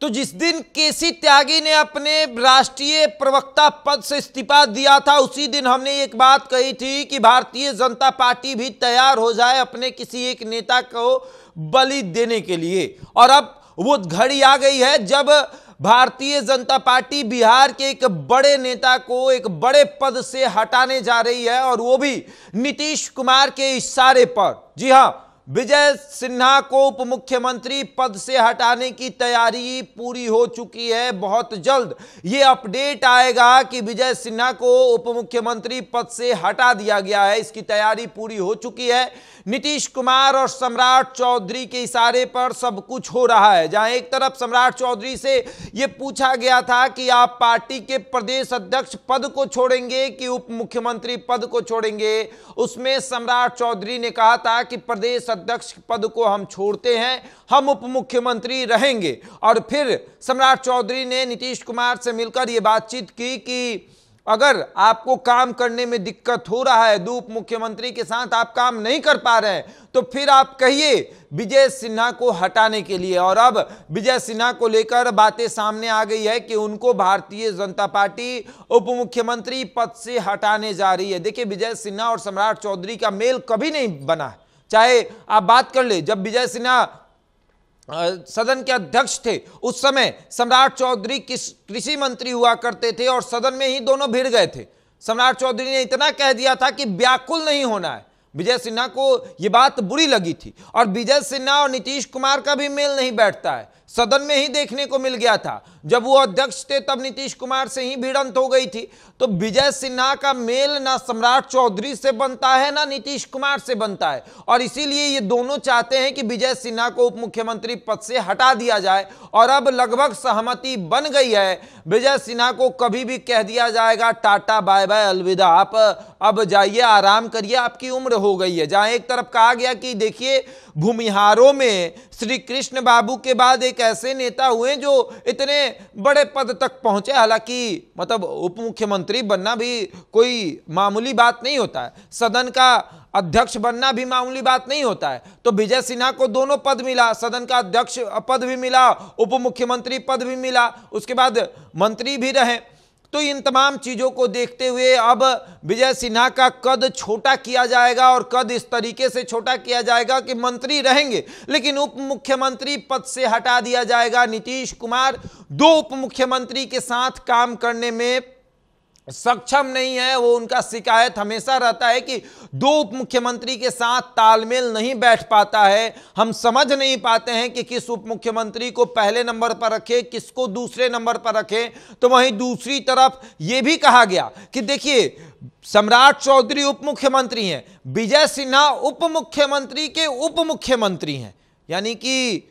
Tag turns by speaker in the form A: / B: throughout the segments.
A: तो जिस दिन केसी त्यागी ने अपने राष्ट्रीय प्रवक्ता पद से इस्तीफा दिया था उसी दिन हमने एक बात कही थी कि भारतीय जनता पार्टी भी तैयार हो जाए अपने किसी एक नेता को बलि देने के लिए और अब वो घड़ी आ गई है जब भारतीय जनता पार्टी बिहार के एक बड़े नेता को एक बड़े पद से हटाने जा रही है और वो भी नीतीश कुमार के इशारे पर जी हाँ विजय सिन्हा को उप मुख्यमंत्री पद से हटाने की तैयारी पूरी हो चुकी है बहुत जल्द ये अपडेट आएगा कि विजय सिन्हा को उप मुख्यमंत्री पद से हटा दिया गया है इसकी तैयारी पूरी हो चुकी है नीतीश कुमार और सम्राट चौधरी के इशारे पर सब कुछ हो रहा है जहां एक तरफ सम्राट चौधरी से ये पूछा गया था कि आप पार्टी के प्रदेश अध्यक्ष पद को छोड़ेंगे कि उप मुख्यमंत्री पद को छोड़ेंगे उसमें सम्राट चौधरी ने कहा था कि प्रदेश अध्यक्ष पद को हम छोड़ते हैं हम उप मुख्यमंत्री रहेंगे और फिर सम्राट चौधरी ने नीतीश कुमार से मिलकर ये बातचीत की कि अगर आपको काम करने में दिक्कत हो रहा है दो मुख्यमंत्री के साथ आप काम नहीं कर पा रहे हैं तो फिर आप कहिए विजय सिन्हा को हटाने के लिए और अब विजय सिन्हा को लेकर बातें सामने आ गई है कि उनको भारतीय जनता पार्टी उप मुख्यमंत्री पद से हटाने जा रही है देखिए विजय सिन्हा और सम्राट चौधरी का मेल कभी नहीं बना है चाहे आप बात कर ले जब विजय सिन्हा सदन के अध्यक्ष थे उस समय सम्राट चौधरी कृषि मंत्री हुआ करते थे और सदन में ही दोनों भिड़ गए थे सम्राट चौधरी ने इतना कह दिया था कि व्याकुल नहीं होना है विजय सिन्हा को ये बात बुरी लगी थी और विजय सिन्हा और नीतीश कुमार का भी मेल नहीं बैठता है सदन में ही देखने को मिल गया था जब वो अध्यक्ष थे तब नीतीश कुमार से ही भिड़ंत हो गई थी तो विजय सिन्हा का मेल ना सम्राट चौधरी से बनता है ना नीतीश कुमार से बनता है और इसीलिए ये दोनों चाहते हैं कि विजय सिन्हा को उप मुख्यमंत्री पद से हटा दिया जाए और अब लगभग सहमति बन गई है विजय सिन्हा को कभी भी कह दिया जाएगा टाटा बाय बाय अलविदा आप अब जाइए आराम करिए आपकी उम्र हो गई है जहां एक तरफ कहा गया कि देखिए भूमिहारों में श्री कृष्ण बाबू के बाद एक एक ऐसे नेता हुए जो इतने बड़े पद तक पहुंचे हालांकि मतलब उप मुख्यमंत्री बनना भी कोई मामूली बात नहीं होता है सदन का अध्यक्ष बनना भी मामूली बात नहीं होता है तो विजय सिन्हा को दोनों पद मिला सदन का अध्यक्ष पद भी मिला उप मुख्यमंत्री पद भी मिला उसके बाद मंत्री भी रहे तो इन तमाम चीज़ों को देखते हुए अब विजय सिन्हा का कद छोटा किया जाएगा और कद इस तरीके से छोटा किया जाएगा कि मंत्री रहेंगे लेकिन उप मुख्यमंत्री पद से हटा दिया जाएगा नीतीश कुमार दो उप मुख्यमंत्री के साथ काम करने में सक्षम नहीं है वो उनका शिकायत हमेशा रहता है कि दो उप मुख्यमंत्री के साथ तालमेल नहीं बैठ पाता है हम समझ नहीं पाते हैं कि किस उप मुख्यमंत्री को पहले नंबर पर रखें किसको दूसरे नंबर पर रखें तो वहीं दूसरी तरफ ये भी कहा गया कि देखिए सम्राट चौधरी उप मुख्यमंत्री हैं विजय सिन्हा उप मुख्यमंत्री के उप मुख्यमंत्री हैं यानी कि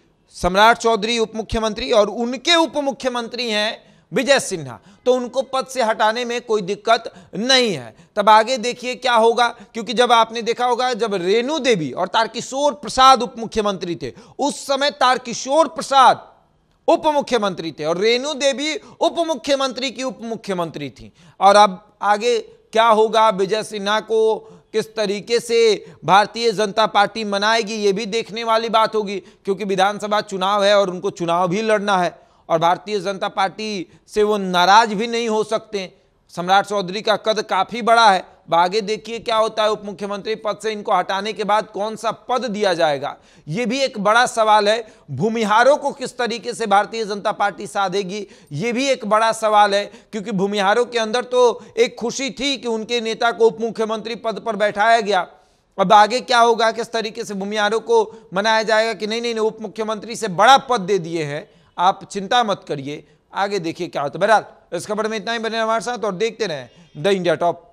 A: सम्राट चौधरी उप मुख्यमंत्री और उनके उप मुख्यमंत्री हैं विजय सिन्हा तो उनको पद से हटाने में कोई दिक्कत नहीं है तब आगे देखिए क्या होगा क्योंकि जब आपने देखा होगा जब रेणु देवी और तारकिशोर प्रसाद उप मुख्यमंत्री थे उस समय तारकिशोर प्रसाद उप मुख्यमंत्री थे और रेणु देवी उप मुख्यमंत्री की उप मुख्यमंत्री थी और अब आगे क्या होगा विजय सिन्हा को किस तरीके से भारतीय जनता पार्टी मनाएगी ये भी देखने वाली बात होगी क्योंकि विधानसभा चुनाव है और उनको चुनाव भी लड़ना है और भारतीय जनता पार्टी से वो नाराज भी नहीं हो सकते सम्राट चौधरी का कद काफ़ी बड़ा है आगे देखिए क्या होता है उप मुख्यमंत्री पद से इनको हटाने के बाद कौन सा पद दिया जाएगा ये भी एक बड़ा सवाल है भूमिहारों को किस तरीके से भारतीय जनता पार्टी साधेगी ये भी एक बड़ा सवाल है क्योंकि भूमिहारों के अंदर तो एक खुशी थी कि उनके नेता को उप मुख्यमंत्री पद पर बैठाया गया अब आगे क्या होगा किस तरीके से भूमिहारों को मनाया जाएगा कि नहीं नहीं, नहीं उप मुख्यमंत्री से बड़ा पद दे दिए हैं आप चिंता मत करिए आगे देखिए क्या होता है बहरहाल इस खबर में इतना ही बने हमारे साथ और देखते रहें द इंडिया टॉप